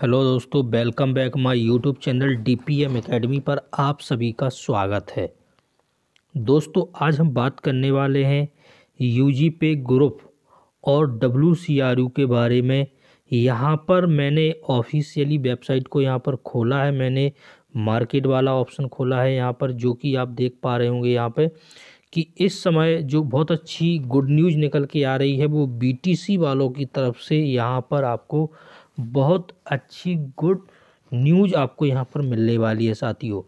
hello दोस्तों welcome back my YouTube channel DPM Academy पर आप सभी का स्वागत है दोस्तों आज हम बात करने वाले हैं यूजी पे ग्रुप और डब्ल्यू के बारे में यहाँ पर मैंने ऑफिशियली वेबसाइट को यहाँ पर खोला है मैंने मार्केट वाला ऑप्शन खोला है यहाँ पर जो कि आप देख पा रहे होंगे यहाँ पर कि इस समय जो बहुत अच्छी गुड न्यूज़ निकल के आ रही है वो बी वालों की तरफ से यहाँ पर आपको बहुत अच्छी गुड न्यूज आपको यहाँ पर मिलने वाली है साथियों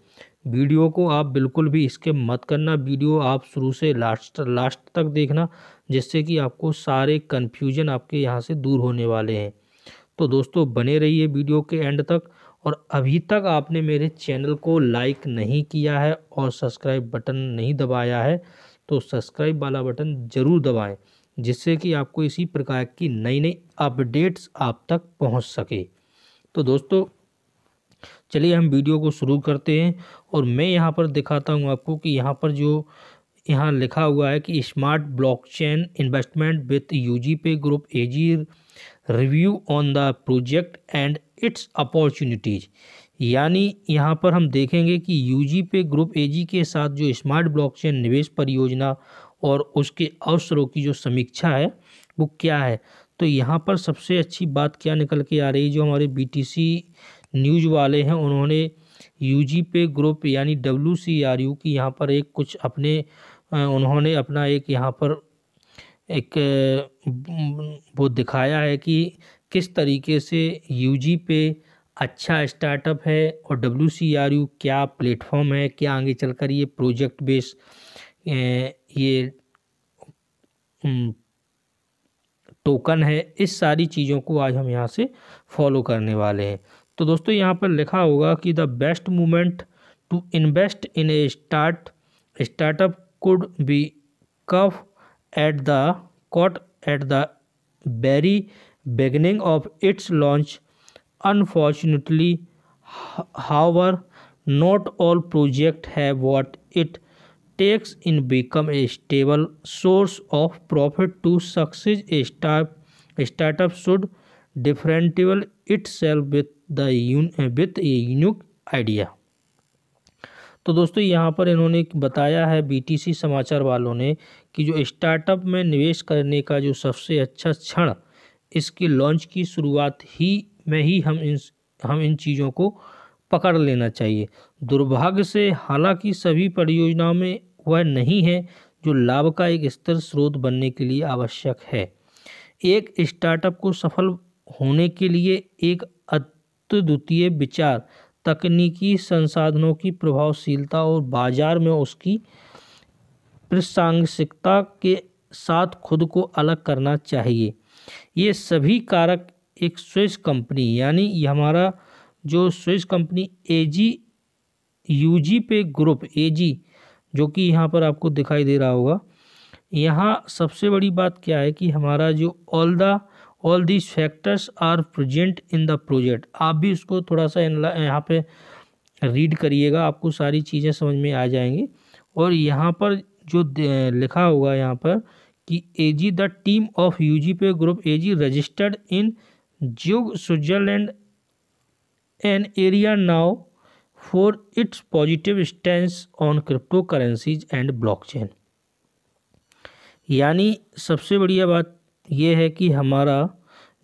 वीडियो को आप बिल्कुल भी इसके मत करना वीडियो आप शुरू से लास्ट लास्ट तक देखना जिससे कि आपको सारे कन्फ्यूजन आपके यहाँ से दूर होने वाले हैं तो दोस्तों बने रहिए वीडियो के एंड तक और अभी तक आपने मेरे चैनल को लाइक नहीं किया है और सब्सक्राइब बटन नहीं दबाया है तो सब्सक्राइब वाला बटन ज़रूर दबाएं जिससे कि आपको इसी प्रकार की नई नई अपडेट्स आप तक पहुंच सके तो दोस्तों चलिए हम वीडियो को शुरू करते हैं और मैं यहाँ पर दिखाता हूँ आपको कि यहाँ पर जो यहाँ लिखा हुआ है कि smart blockchain investment with UG Pay Group AG review on the project and its opportunities यानी यहाँ पर हम देखेंगे कि यूजी पे ग्रुप एजी के साथ जो स्मार्ट ब्लॉकचेन निवेश परियोजना और उसके अवसरों की जो समीक्षा है वो क्या है तो यहाँ पर सबसे अच्छी बात क्या निकल के आ रही है जो हमारे बीटीसी न्यूज़ वाले हैं उन्होंने यूजी पे ग्रुप यानी डब्ल्यू सी आर यू की यहाँ पर एक कुछ अपने उन्होंने अपना एक यहाँ पर एक वो दिखाया है कि किस तरीके से यूजी पे अच्छा स्टार्टअप है और डब्ल्यू सी आर यू क्या प्लेटफॉर्म है क्या आगे चलकर ये प्रोजेक्ट बेस ये टोकन है इस सारी चीज़ों को आज हम यहाँ से फॉलो करने वाले हैं तो दोस्तों यहाँ पर लिखा होगा कि the best moment to invest in a start startup could be caught at the caught at the very beginning of its launch unfortunately however not all project have what it takes in become a stable source of profit to success startup should differentiate itself with done with a unique idea तो दोस्तों यहाँ पर इन्होंने बताया है B T C समाचार वालों ने कि जो स्टार्टअप में निवेश करने का जो सबसे अच्छा क्षण इसके लॉन्च की शुरुआत ही में ही हम इन हम इन चीज़ों को पकड़ लेना चाहिए दुर्भाग्य से हालांकि सभी परियोजनाओं में वह नहीं है जो लाभ का एक स्तर स्रोत बनने के लिए आवश्यक है एक स्टार्टअप को सफल होने के लिए एक अत्यद्वितीय विचार तकनीकी संसाधनों की प्रभावशीलता और बाजार में उसकी प्रासंगिकता के साथ खुद को अलग करना चाहिए ये सभी कारक एक स्विस कंपनी यानी हमारा जो Swiss company AG UG Pay Group AG जो कि यहाँ पर आपको दिखाई दे रहा होगा यहाँ सबसे बड़ी बात क्या है कि हमारा जो all the all these factors are present in the project आप भी उसको थोड़ा सा यहाँ पे रीड करिएगा आपको सारी चीज़ें समझ में आ जाएंगी और यहाँ पर जो लिखा होगा यहाँ पर कि A G the team of U G Pay Group A G registered in Zug Switzerland an area now for its positive stance on cryptocurrencies and blockchain यानी सबसे बढ़िया बात यह है कि हमारा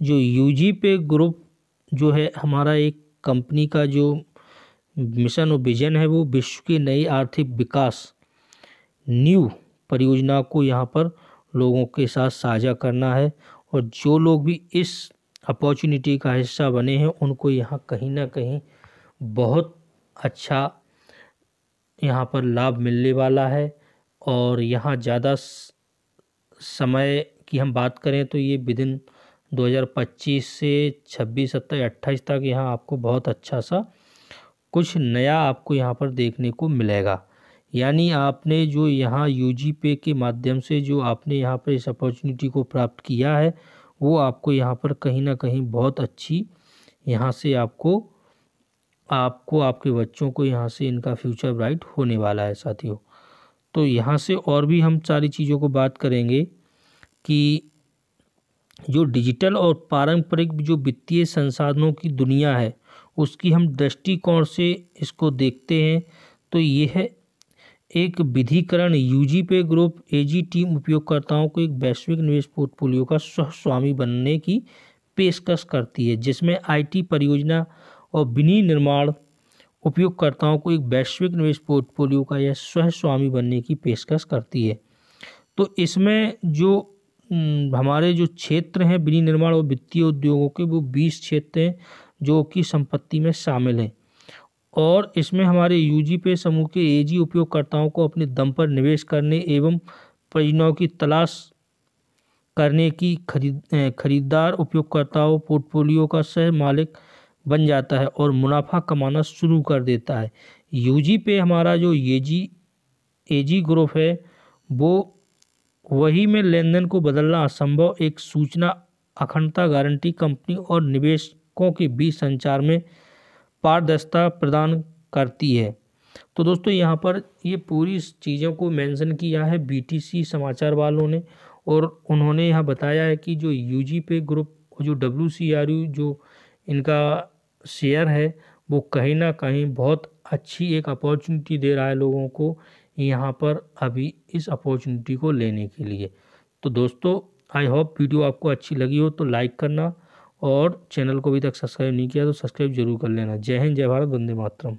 जो यू जी पे ग्रुप जो है हमारा एक कंपनी का जो मिशन और विजन है वो विश्व के नई आर्थिक विकास न्यू परियोजना को यहाँ पर लोगों के साथ साझा करना है और जो लोग भी इस अपॉर्चुनिटी का हिस्सा बने हैं उनको यहाँ कहीं ना कहीं बहुत अच्छा यहाँ पर लाभ मिलने वाला है और यहाँ ज़्यादा समय की हम बात करें तो ये विदिन 2025 से 26 सत्ताईस अट्ठाईस तक यहाँ आपको बहुत अच्छा सा कुछ नया आपको यहाँ पर देखने को मिलेगा यानी आपने जो यहाँ यू जी पे के माध्यम से जो आपने यहाँ पर इस अपॉर्चुनिटी को प्राप्त किया है वो आपको यहाँ पर कहीं ना कहीं बहुत अच्छी यहाँ से आपको आपको आपके बच्चों को यहाँ से इनका फ्यूचर ब्राइट होने वाला है साथियों तो यहाँ से और भी हम सारी चीज़ों को बात करेंगे कि जो डिजिटल और पारंपरिक जो वित्तीय संसाधनों की दुनिया है उसकी हम दृष्टिकोण से इसको देखते हैं तो यह है एक विधिकरण you G Pay Group A ji team उपयोगकर्ताओं को एक वैश्विक निवेश पोर्टफोलियो का स्वामी बनने की पेशकश करती है जिसमें आईटी परियोजना और विनिर्माण उपयोगकर्ताओं को एक वैश्विक निवेश पोर्टफोलियो का यह स्वयं स्वामी बनने की पेशकश करती है तो इसमें जो हमारे जो क्षेत्र हैं विनिर्माण और वित्तीय उद्योगों के वो बीस क्षेत्र हैं जो कि संपत्ति में शामिल हैं और इसमें हमारे यूजी पे समूह के एजी उपयोगकर्ताओं को अपने दम पर निवेश करने एवं परियोजनाओं की तलाश करने की खरीद खरीदार उपयोगकर्ताओं पोर्टफोलियो का सह मालिक बन जाता है और मुनाफा कमाना शुरू कर देता है यूजी पे हमारा जो ये जी ए जी ग्रुप है वो वही में लेन देन को बदलना असंभव एक सूचना अखंडता गारंटी कंपनी और निवेशकों के बीच संचार में पारदर्शिता प्रदान करती है तो दोस्तों यहाँ पर ये पूरी चीज़ों को मेंशन किया है बीटीसी समाचार वालों ने और उन्होंने यहाँ बताया है कि जो यूजी पे ग्रुप जो डब्ल्यू जो इनका शेयर है वो कहीं ना कहीं बहुत अच्छी एक अपॉर्चुनिटी दे रहा है लोगों को यहाँ पर अभी इस अपॉर्चुनिटी को लेने के लिए तो दोस्तों आई होप वीडियो आपको अच्छी लगी हो तो लाइक करना और चैनल को अभी तक सब्सक्राइब नहीं किया तो सब्सक्राइब जरूर कर लेना जय हिंद जय भारत वंदे मातरम